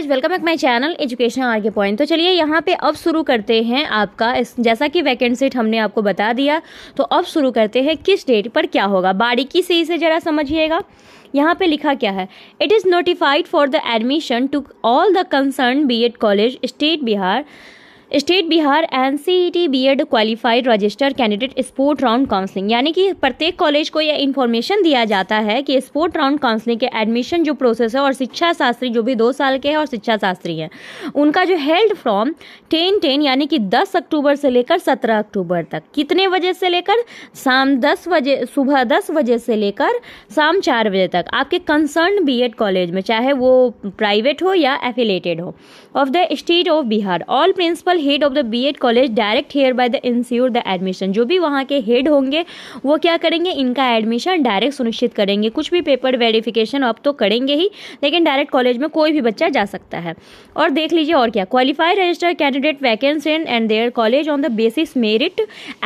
welcome back my channel education के point तो चलिए यहाँ पे अब शुरू करते हैं आपका इस जैसा कि वैकेंट सीट हमने आपको बता दिया तो अब शुरू करते हैं किस डेट पर क्या होगा बारीकी से इसे ज़रा समझिएगा यहाँ पे लिखा क्या है it is notified for the admission to all the concern B Ed college state Bihar state Bihar N C Ed qualified register candidate spot round counselling यानी कि प्रत्येक कॉलेज को यह इन्फॉर्मेशन दिया जाता है कि स्पोर्ट राउंड काउंसलिंग के एडमिशन जो प्रोसेस है और शिक्षा शास्त्री जो भी दो साल के हैं और शिक्षा शास्त्री हैं उनका जो हेल्ड फ्रॉम टेन टेन यानी कि दस अक्टूबर से लेकर सत्रह अक्टूबर तक कितने बजे से लेकर शाम दस बजे सुबह दस बजे से लेकर शाम चार बजे तक आपके कंसर्न बी एड कॉलेज में चाहे वो प्राइवेट हो या एफिलेटेड हो of the state of Bihar all principal head of the B Ed college direct here by the ensure the admission जो भी वहाँ के हेड होंगे वो क्या करेंगे इनका एडमिशन डायरेक्ट सुनिश्चित करेंगे कुछ भी पेपर वेरिफिकेशन अब तो करेंगे ही लेकिन डायरेक्ट कॉलेज में कोई भी बच्चा जा सकता है और देख लीजिए और क्या qualified register candidate vacancy in and their college on the basis merit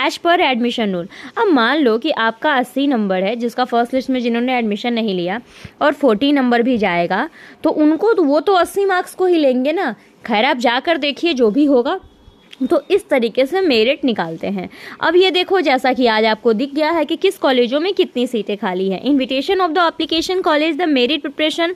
as per admission rule अब मान लो कि आपका अस्सी नंबर है जिसका फर्स्ट लिस्ट में जिन्होंने एडमिशन नहीं लिया और फोर्टी नंबर भी जाएगा तो उनको तो वो तो अस्सी मार्क्स को ही लेंगे ना खैर आप जाकर देखिए जो भी होगा तो इस तरीके से मेरिट निकालते हैं अब ये देखो जैसा कि आज आपको दिख गया है कि किस कॉलेजों में कितनी सीटें खाली हैं invitation of the application college the merit preparation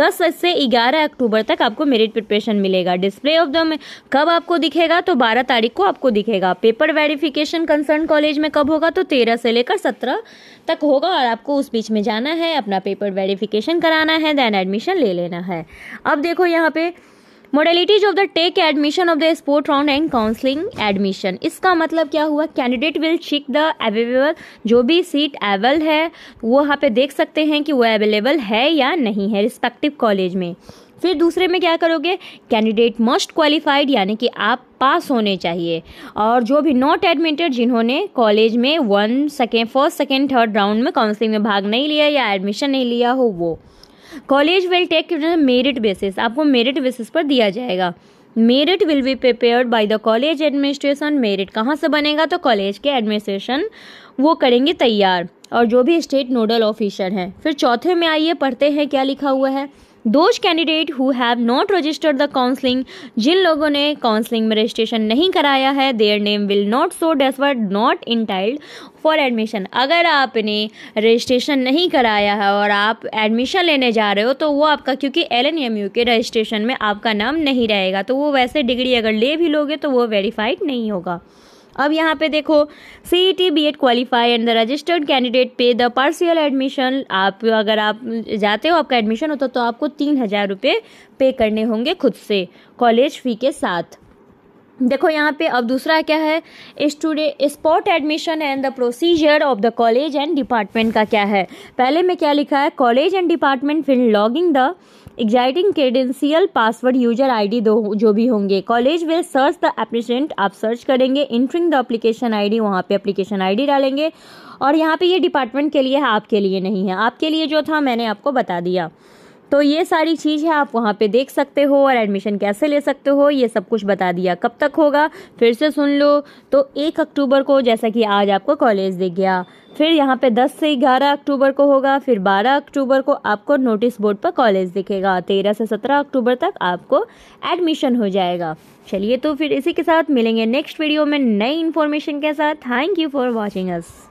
दस से ग्यारह अक्टूबर तक आपको मेरिट प्रिपरेशन मिलेगा डिस्प्ले ऑफ द कब आपको दिखेगा तो बारह तारीख को आपको दिखेगा पेपर वेरिफिकेशन कंसर्न कॉलेज में कब होगा तो तेरह से लेकर सत्रह तक होगा और आपको उस बीच में जाना है अपना पेपर वेरिफिकेशन कराना है देन एडमिशन ले लेना है अब देखो यहाँ पे modalities of the take admission of the spot round and counselling admission इसका मतलब क्या हुआ candidate will check the available जो भी सीट अवेल है वो यहाँ पे देख सकते हैं कि वो अवेलेबल है या नहीं है रिस्पेक्टिव कॉलेज में फिर दूसरे में क्या करोगे कैंडिडेट मस्ट क्वालिफाइड यानी कि आप पास होने चाहिए और जो भी नॉट एडमिटेड जिन्होंने कॉलेज में one second first second third round में काउंसलिंग में भाग नहीं लिया या एडमिशन नहीं लिया हो वो college will take merit basis आपको मेरिट बेसिस पर दिया जाएगा merit will be prepared by the college administration merit कहाँ से बनेगा तो कॉलेज के एडमिनिस्ट्रेशन वो करेंगे तैयार और जो भी स्टेट नोडल ऑफिसर हैं फिर चौथे में आइए पढ़ते हैं क्या लिखा हुआ है those candidate who have not registered the counselling जिन लोगों ने काउंसलिंग में रजिस्ट्रेशन नहीं कराया है their name will not show deserve not entitled for admission अगर आपने रजिस्ट्रेशन नहीं कराया है और आप एडमिशन लेने जा रहे हो तो वो आपका क्योंकि एल एन एम यू के रजिस्ट्रेशन में आपका नाम नहीं रहेगा तो वो वैसे डिग्री अगर ले भी लोगे तो वो वेरीफाइड नहीं होगा अब यहाँ पे देखो C E T B Ed qualify and the registered candidate पे द पार्सियल एडमिशन आप अगर आप जाते हो आपका एडमिशन होता तो आपको तीन हज़ार रुपये पे करने होंगे खुद से कॉलेज फ़ी के साथ देखो यहाँ पे अब दूसरा क्या है स्टूडे spot admission and the procedure of the college and department का क्या है पहले में क्या लिखा है कॉलेज एंड डिपार्टमेंट फिर login the existing credential password user ID दो जो भी होंगे college will search the applicant आप सर्च करेंगे इंटरिंग द अप्लीकेशन डी वहाँ पर अप्लीकेशन डी डालेंगे और यहाँ पर ये डिपार्टमेंट के लिए है आपके लिए नहीं है आपके लिए जो था मैंने आपको बता दिया तो ये सारी चीज़ है आप वहाँ पे देख सकते हो और एडमिशन कैसे ले सकते हो ये सब कुछ बता दिया कब तक होगा फिर से सुन लो तो एक अक्टूबर को जैसा कि आज आपको कॉलेज दिख गया फिर यहाँ पे 10 से 11 अक्टूबर को होगा फिर 12 अक्टूबर को आपको नोटिस बोर्ड पर कॉलेज दिखेगा 13 से 17 अक्टूबर तक आपको एडमिशन हो जाएगा चलिए तो फिर इसी के साथ मिलेंगे नेक्स्ट वीडियो में नई इन्फॉर्मेशन के साथ thank you for watching us